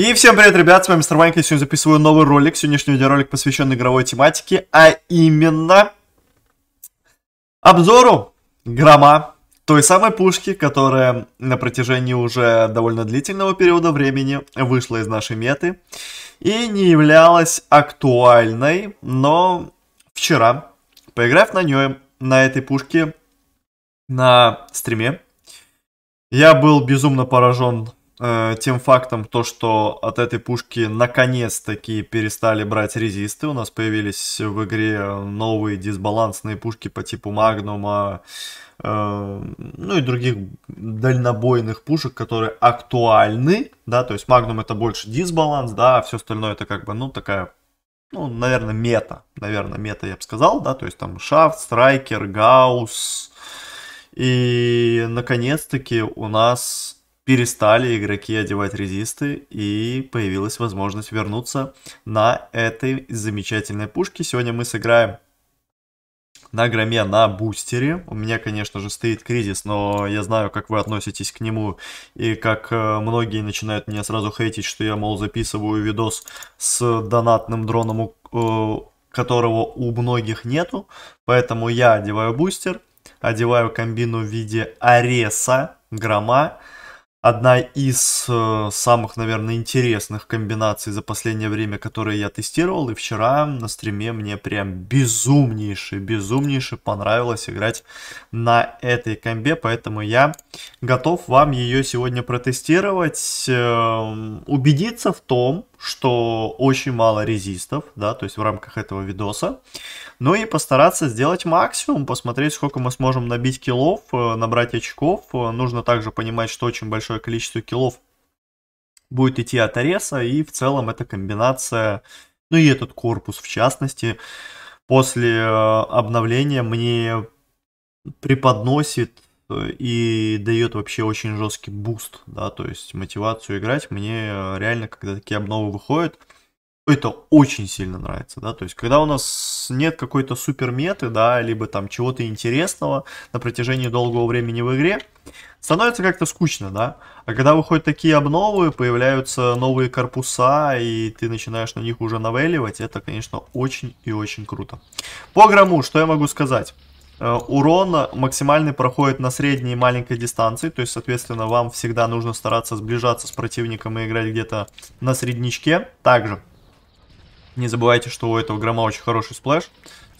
И всем привет, ребят, с вами Мистер Ванька, сегодня записываю новый ролик, сегодняшний видеоролик посвящен игровой тематике, а именно обзору грома, той самой пушки, которая на протяжении уже довольно длительного периода времени вышла из нашей меты и не являлась актуальной, но вчера, поиграв на ней, на этой пушке, на стриме, я был безумно поражен э, тем фактом, то, что от этой пушки наконец-таки перестали брать резисты. У нас появились в игре новые дисбалансные пушки по типу Магнума, э, ну и других дальнобойных пушек, которые актуальны, да, то есть Магнум это больше дисбаланс, да, а все остальное это как бы, ну, такая ну, наверное, мета, наверное, мета, я бы сказал, да, то есть там Шафт, Страйкер, гаусс и, наконец-таки, у нас перестали игроки одевать резисты и появилась возможность вернуться на этой замечательной пушке. Сегодня мы сыграем на громе на бустере. У меня, конечно же, стоит кризис, но я знаю, как вы относитесь к нему и как э, многие начинают меня сразу хейтить, что я, мол, записываю видос с донатным дроном, э, которого у многих нету. Поэтому я одеваю бустер, одеваю комбину в виде ареса, грома, одна из э, самых, наверное, интересных комбинаций за последнее время, которые я тестировал. И вчера на стриме мне прям безумнейше, безумнейше понравилось играть на этой комбе. Поэтому я готов вам ее сегодня протестировать, эм, убедиться в том, что очень мало резистов, да, то есть в рамках этого видоса. Ну и постараться сделать максимум, посмотреть, сколько мы сможем набить килов, э, набрать очков. Э, нужно также понимать, что очень большое количество килов будет идти от ареса, и в целом эта комбинация, ну и этот корпус в частности, после э, обновления мне преподносит Э, и дает вообще очень жесткий буст, да, то есть мотивацию играть мне э, реально, когда такие обновы выходят, это очень сильно нравится, да, то есть когда у нас нет какой-то супер меты, да, либо там чего-то интересного на протяжении долгого времени в игре, становится как-то скучно, да, а когда выходят такие обновы, появляются новые корпуса, и ты начинаешь на них уже навеливать, это, конечно, очень и очень круто. По грамму, что я могу сказать? Э, урон э, максимальный проходит на средней и маленькой дистанции, то есть, соответственно, вам всегда нужно стараться сближаться с противником и играть где-то на средничке. Также не забывайте, что у этого грома очень хороший сплэш.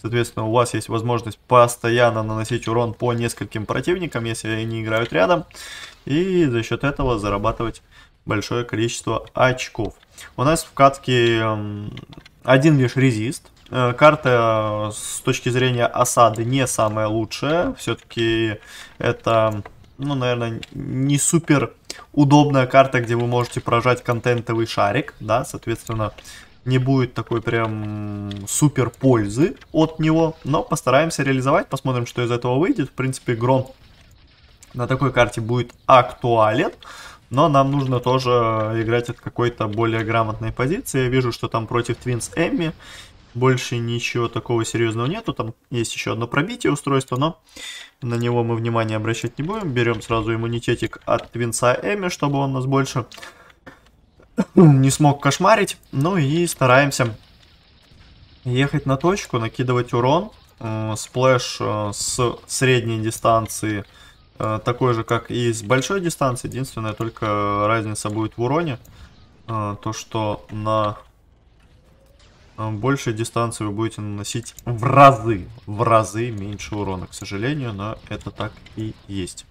Соответственно, у вас есть возможность постоянно наносить урон по нескольким противникам, если они играют рядом. И за счет этого зарабатывать большое количество очков. У нас в катке эм, один лишь резист, Э, карта э, с точки зрения осады не самая лучшая. Все-таки это, ну, наверное, не супер удобная карта, где вы можете прожать контентовый шарик, да, соответственно, не будет такой прям супер пользы от него, но постараемся реализовать, посмотрим, что из этого выйдет. В принципе, Гром на такой карте будет актуален, но нам нужно тоже играть от какой-то более грамотной позиции. Я вижу, что там против Твинс Эмми больше ничего такого серьезного нету. Там есть еще одно пробитие устройства, но на него мы внимание обращать не будем. Берем сразу иммунитетик от Винца Эми, чтобы он нас больше не смог кошмарить. Ну и стараемся ехать на точку, накидывать урон. Э, сплэш э, с средней дистанции э, такой же, как и с большой дистанции. единственное только разница будет в уроне. То, что на Э, больше дистанции вы будете наносить в разы, в разы меньше урона, к сожалению, но это так и есть.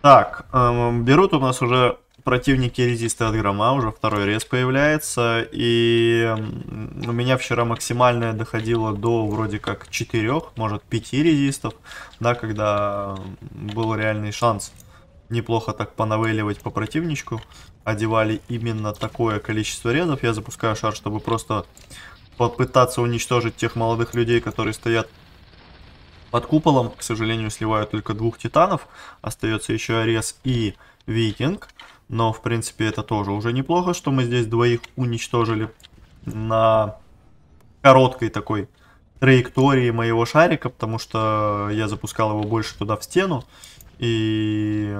Так, эм, берут у нас уже противники резисты от грома, уже второй рез появляется, и эм, у меня вчера максимальное доходило до вроде как 4, может 5 резистов, да, когда эм, был реальный шанс неплохо так понавеливать по противничку. Одевали именно такое количество резов. Я запускаю шар, чтобы просто попытаться уничтожить тех молодых людей, которые стоят под куполом. К сожалению, сливают только двух титанов. Остается еще Арес и Викинг. Но, в принципе, это тоже уже неплохо, что мы здесь двоих уничтожили на короткой такой траектории моего шарика, потому что я запускал его больше туда в стену. И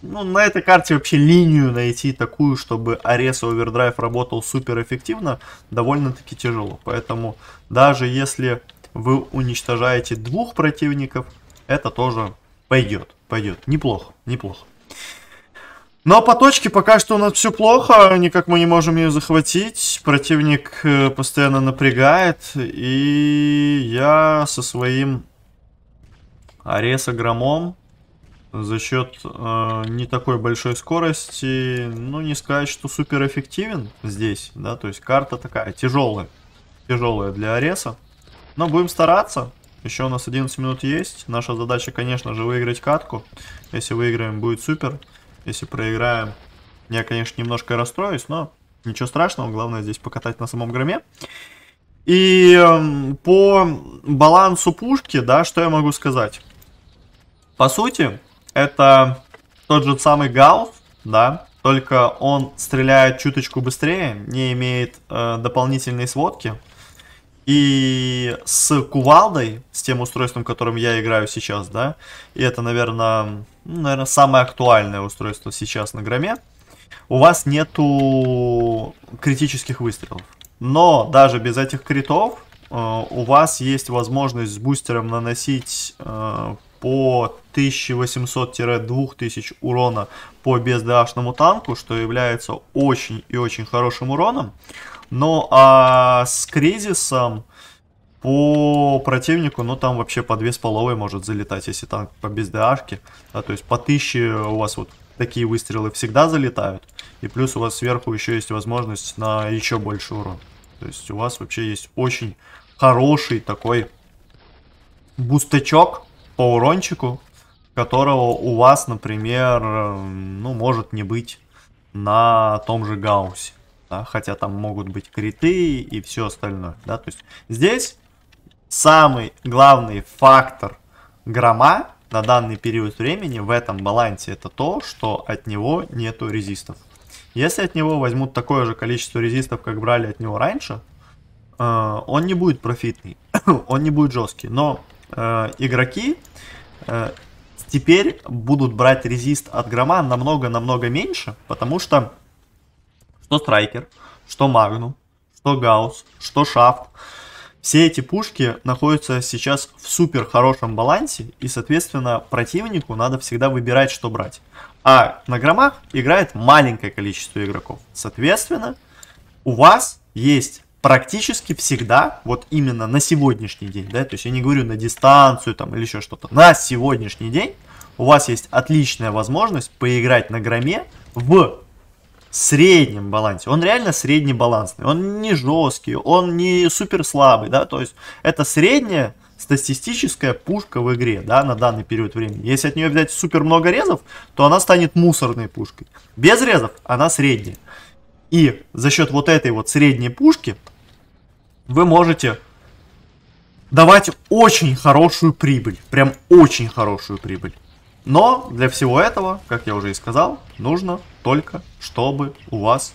ну, на этой карте вообще линию найти такую, чтобы Ареса Овердрайв работал супер эффективно, довольно-таки тяжело. Поэтому даже если вы уничтожаете двух противников, это тоже пойдет, пойдет. Неплохо, неплохо. Но по точке пока что у нас все плохо, никак мы не можем ее захватить. Противник э, постоянно напрягает, и я со своим Ареса Громом за счет э, не такой большой скорости, ну не сказать, что супер эффективен здесь, да, то есть карта такая тяжелая, тяжелая для Ареса, но будем стараться, еще у нас 11 минут есть, наша задача, конечно же, выиграть катку, если выиграем, будет супер, если проиграем, я, конечно, немножко расстроюсь, но ничего страшного, главное здесь покатать на самом громе. И эм, по балансу пушки, да, что я могу сказать? По сути, это тот же самый Гаус, да, только он стреляет чуточку быстрее, не имеет э, дополнительной сводки. И с кувалдой, с тем устройством, которым я играю сейчас, да, и это, наверное, ну, наверное самое актуальное устройство сейчас на громе, у вас нету критических выстрелов. Но даже без этих критов э, у вас есть возможность с бустером наносить э, по 1800-2000 урона по бездашному танку, что является очень и очень хорошим уроном. Ну а с кризисом по противнику, ну там вообще по две с может залетать, если танк по бездашке. Да, то есть по 1000 у вас вот такие выстрелы всегда залетают. И плюс у вас сверху еще есть возможность на еще больше урон. То есть у вас вообще есть очень хороший такой бустачок по урончику, которого у вас, например, ну, может не быть на том же Гауссе. Да, хотя там могут быть криты и все остальное. Да? То есть здесь самый главный фактор грома на данный период времени в этом балансе это то, что от него нету резистов. Если от него возьмут такое же количество резистов, как брали от него раньше, э, он не будет профитный, он не будет жесткий. Но Э, игроки э, теперь будут брать резист от грома намного-намного меньше, потому что что страйкер, что магнум, что гаус, что шафт, все эти пушки находятся сейчас в супер хорошем балансе, и, соответственно, противнику надо всегда выбирать, что брать. А на громах играет маленькое количество игроков. Соответственно, у вас есть практически всегда, вот именно на сегодняшний день, да, то есть я не говорю на дистанцию там или еще что-то, на сегодняшний день у вас есть отличная возможность поиграть на громе в среднем балансе. Он реально средний балансный, он не жесткий, он не супер слабый, да, то есть это средняя статистическая пушка в игре, да, на данный период времени. Если от нее взять супер много резов, то она станет мусорной пушкой. Без резов она средняя. И за счет вот этой вот средней пушки вы можете давать очень хорошую прибыль. Прям очень хорошую прибыль. Но для всего этого, как я уже и сказал, нужно только, чтобы у вас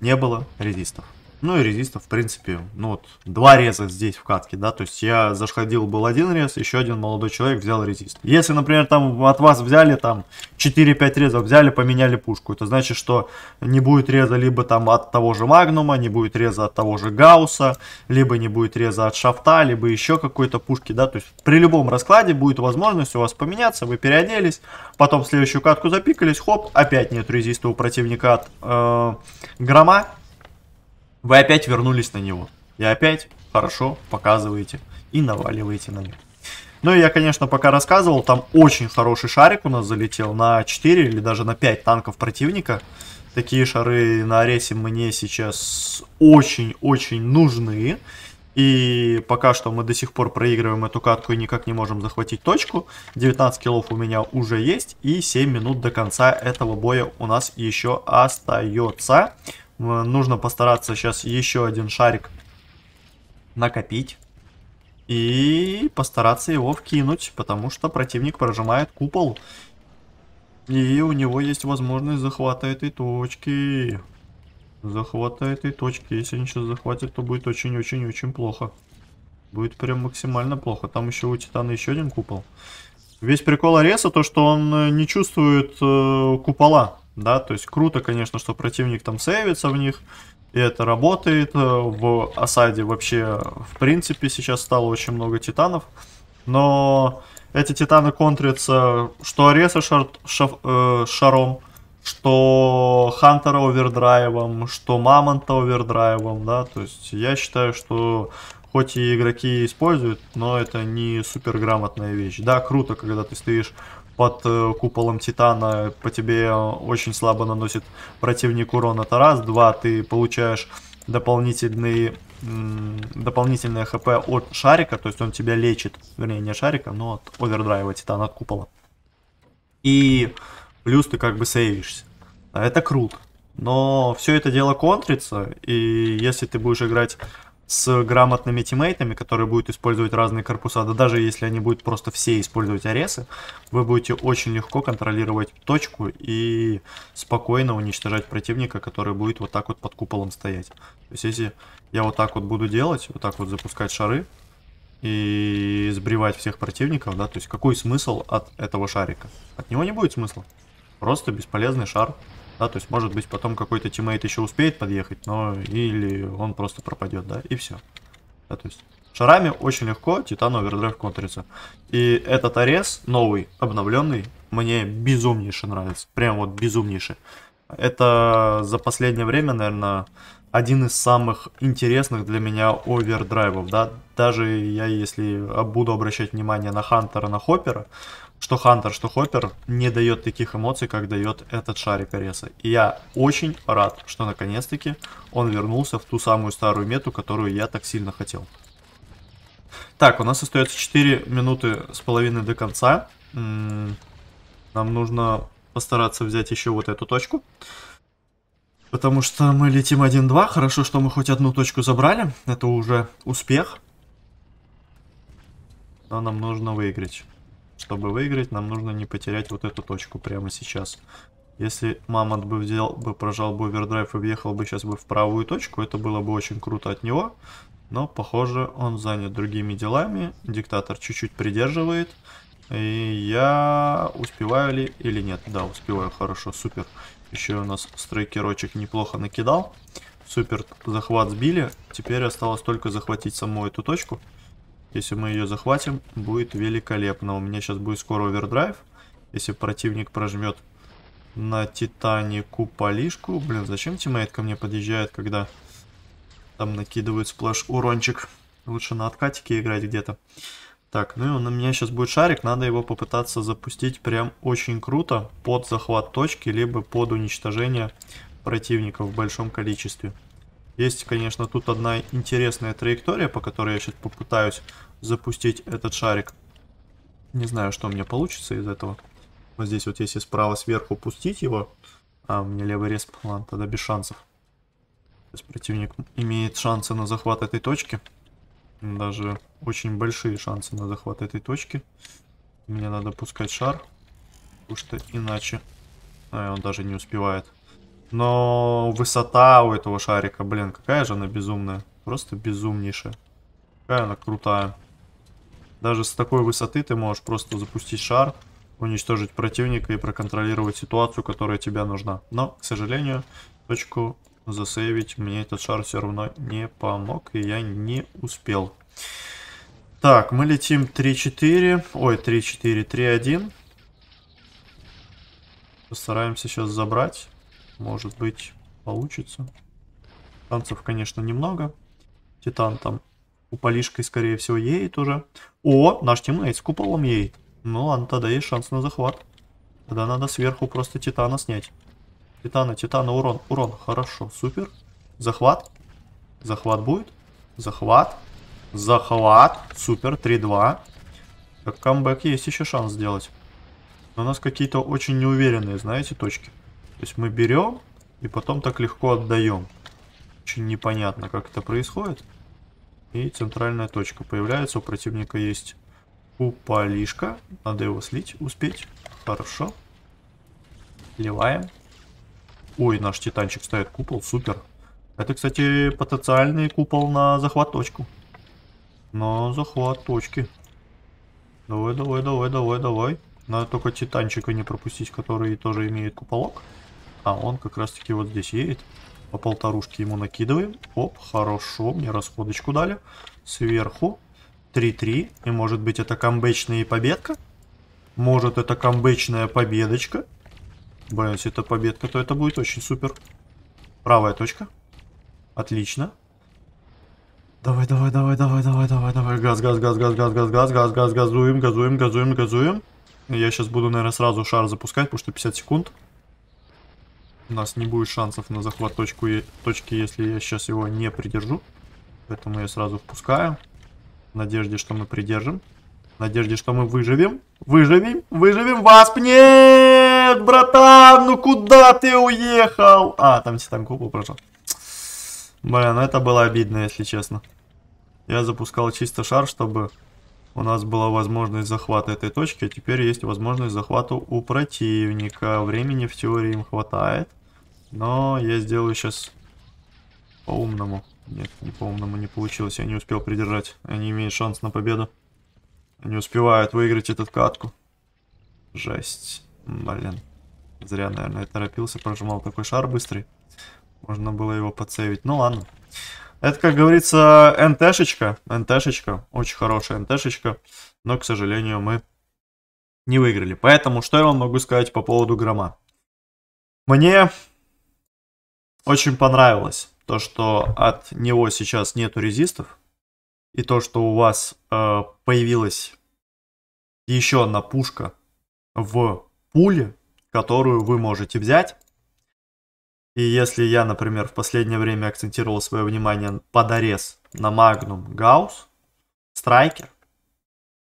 не было резистов. Ну и резиста, в принципе, ну вот, два реза здесь в катке, да, то есть я заходил, был один рез, еще один молодой человек взял резист. Если, например, там от вас взяли там 4-5 резов, взяли, поменяли пушку, это значит, что не будет реза либо там от того же Магнума, не будет реза от того же Гаусса, либо не будет реза от Шафта, либо еще какой-то пушки, да, то есть при любом раскладе будет возможность у вас поменяться, вы переоделись, потом следующую катку запикались, хоп, опять нет резиста у противника от э, Грома, вы опять вернулись на него. И опять хорошо показываете и наваливаете на него. Ну и я, конечно, пока рассказывал, там очень хороший шарик у нас залетел на 4 или даже на 5 танков противника. Такие шары на аресе мне сейчас очень-очень нужны. И пока что мы до сих пор проигрываем эту катку и никак не можем захватить точку. 19 киллов у меня уже есть. И 7 минут до конца этого боя у нас еще остается. Э, нужно постараться сейчас еще один шарик накопить. И постараться его вкинуть, потому что противник прожимает купол. И у него есть возможность захвата этой точки. Захвата этой точки. Если они сейчас захватят, то будет очень-очень-очень плохо. Будет прям максимально плохо. Там еще у Титана еще один купол. Весь прикол Ареса то, что он э, не чувствует э, купола да, то есть круто, конечно, что противник там сейвится в них, и это работает, э, в осаде вообще, в принципе, сейчас стало очень много титанов, но эти титаны контрятся, что Ареса шар, шаф, э, шаром, что Хантера овердрайвом, что Мамонта овердрайвом, да, то есть я считаю, что хоть и игроки используют, но это не супер грамотная вещь. Да, круто, когда ты стоишь под э, куполом Титана, по тебе очень слабо наносит противник урон, это раз. Два, ты получаешь дополнительные дополнительное хп от шарика, то есть он тебя лечит, вернее не шарика, но от овердрайва титана, от купола. И плюс ты как бы сейвишься. А это круто. Но все это дело контрится, и если ты будешь играть с грамотными тиммейтами, которые будут использовать разные корпуса, да даже если они будут просто все использовать аресы, вы будете очень легко контролировать точку и спокойно уничтожать противника, который будет вот так вот под куполом стоять. То есть если я вот так вот буду делать, вот так вот запускать шары и сбривать всех противников, да, то есть какой смысл от этого шарика? От него не будет смысла. Просто бесполезный шар да, то есть может быть потом какой-то тиммейт еще успеет подъехать, но или он просто пропадет, да, и все. Да, то есть шарами очень легко Титан Овердрайв контрится. И этот арес новый, обновленный, мне безумнейше нравится, прям вот безумнейше. Это за последнее время, наверное, один из самых интересных для меня овердрайвов, да, даже я если буду обращать внимание на Хантера, на Хоппера, что Хантер, что Хоппер не дает таких эмоций, как дает этот шарик Ареса. И я очень рад, что наконец-таки он вернулся в ту самую старую мету, которую я так сильно хотел. Так, у нас остается 4 минуты с половиной до конца. М-м, нам нужно постараться взять еще вот эту точку. Потому что мы летим 1-2. Хорошо, что мы хоть одну точку забрали. Это уже успех. Но нам нужно выиграть. Чтобы выиграть, нам нужно не потерять вот эту точку прямо сейчас. Если Мамонт бы взял бы, прожал бы овердрайв и въехал бы сейчас бы в правую точку, это было бы очень круто от него. Но, похоже, он занят другими делами. Диктатор чуть-чуть придерживает. И я... Успеваю ли или нет? Да, успеваю, хорошо, супер. Еще у нас стройкерочек неплохо накидал. Супер, захват сбили. Теперь осталось только захватить саму эту точку. Если мы ее захватим, будет великолепно. У меня сейчас будет скоро овердрайв. Если противник прожмет на Титанику полишку. Блин, зачем тиммейт ко мне подъезжает, когда там накидывают сплэш урончик? Лучше на откатике играть где-то. Так, ну и у меня сейчас будет шарик, надо его попытаться запустить прям очень круто под захват точки, либо под уничтожение противника в большом количестве. Есть, конечно, тут одна интересная траектория, по которой я сейчас попытаюсь запустить этот шарик. Не знаю, что у меня получится из этого. Вот здесь вот, если справа сверху пустить его... А, у меня левый респ, ладно, тогда без шансов. Сейчас противник имеет шансы на захват этой точки. Даже очень большие шансы на захват этой точки. Мне надо пускать шар. Потому что иначе... А, он даже не успевает. Но высота у этого шарика, блин, какая же она безумная. Просто безумнейшая. Какая она крутая. Даже с такой высоты ты можешь просто запустить шар, уничтожить противника и проконтролировать ситуацию, которая тебе нужна. Но, к сожалению, точку засейвить мне этот шар все равно не помог, и я не успел. Так, мы летим 3-4. Ой, 3-4, 3-1. Постараемся сейчас забрать. Может быть, получится. Танцев, конечно, немного. Титан там у куполишкой, скорее всего, едет уже. О, наш тиммейт с куполом едет. Ну ладно, тогда есть шанс на захват. Тогда надо сверху просто Титана снять. Титана, Титана, урон, урон. Хорошо, супер. Захват. Захват будет. Захват. Захват. Супер, 3-2. Как камбэк есть еще шанс сделать. Но у нас какие-то очень неуверенные, знаете, точки. То есть мы берем и потом так легко отдаем. Очень непонятно, как это происходит. И центральная точка появляется. У противника есть упалишка. Надо его слить, успеть. Хорошо. Ливаем. Ой, наш титанчик ставит купол. Супер. Это, кстати, потенциальный купол на захват точку. На захват точки. Давай, давай, давай, давай, давай. Надо только титанчика не пропустить, который тоже имеет куполок. А он как раз-таки вот здесь едет. По полторушке ему накидываем. Оп, хорошо, мне расходочку дали. Сверху. 3-3. И может быть это камбэчная победка? Может это камбэчная победочка? Блин, если это победка, то это будет очень супер. Правая точка. Отлично. Давай, давай, давай, давай, давай, давай, давай. Газ, газ, газ, газ, газ, газ, газ, газ, газ, газуем, газуем, газуем, газуем. Я сейчас буду, наверное, сразу шар запускать, потому что 50 секунд. У нас не будет шансов на захват точку, точки, если я сейчас его не придержу. Поэтому я сразу впускаю. В надежде, что мы придержим. В надежде, что мы выживем. Выживем, выживем. Васп, нет, братан, ну куда ты уехал? А, там титанку прошел. Блин, ну это было обидно, если честно. Я запускал чисто шар, чтобы у нас была возможность захвата этой точки. А теперь есть возможность захвата у противника. Времени в теории им хватает. Но я сделаю сейчас по-умному. Нет, не по-умному не получилось. Я не успел придержать. Они имеют шанс на победу. Они успевают выиграть эту катку. Жесть. Блин. Зря, наверное, торопился. Прожимал такой шар быстрый. Можно было его подсейвить. Ну ладно. Это, как говорится, НТшечка. НТшечка. Очень хорошая НТшечка. Но, к сожалению, мы не выиграли. Поэтому, что я вам могу сказать по поводу грома? Мне очень понравилось то, что от него сейчас нету резистов. И то, что у вас э, появилась еще одна пушка в пуле, которую вы можете взять. И если я, например, в последнее время акцентировал свое внимание подрез на Magnum Гаус, Страйкер,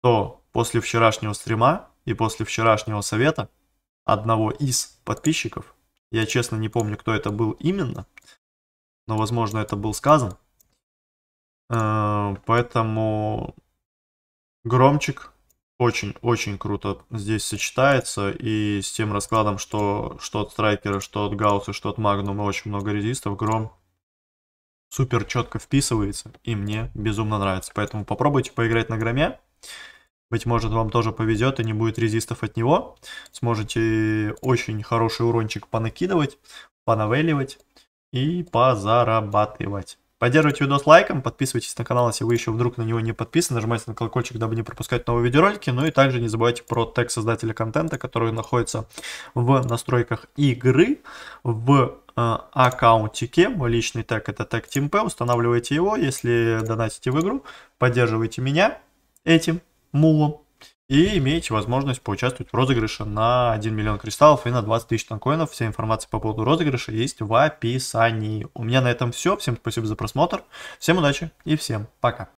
то после вчерашнего стрима и после вчерашнего совета одного из подписчиков я, честно, не помню, кто это был именно, но, возможно, это был сказан. Э, поэтому громчик очень-очень круто здесь сочетается. И с тем раскладом, что, что от страйкера, что от гаусса, что от магнума очень много резистов, гром супер четко вписывается. И мне безумно нравится. Поэтому попробуйте поиграть на громе. Быть может, вам тоже повезет и не будет резистов от него. Сможете очень хороший урончик понакидывать, понавеливать и позарабатывать. Поддерживайте видос лайком, подписывайтесь на канал, если вы еще вдруг на него не подписаны, нажимайте на колокольчик, дабы не пропускать новые видеоролики, ну и также не забывайте про тег создателя контента, который находится в настройках игры, в э, аккаунтике, мой личный тег это тег TeamP, устанавливайте его, если донатите в игру, поддерживайте меня этим, мулом и имеете возможность поучаствовать в розыгрыше на 1 миллион кристаллов и на 20 тысяч танкоинов. Вся информация по поводу розыгрыша есть в описании. У меня на этом все. Всем спасибо за просмотр. Всем удачи и всем пока.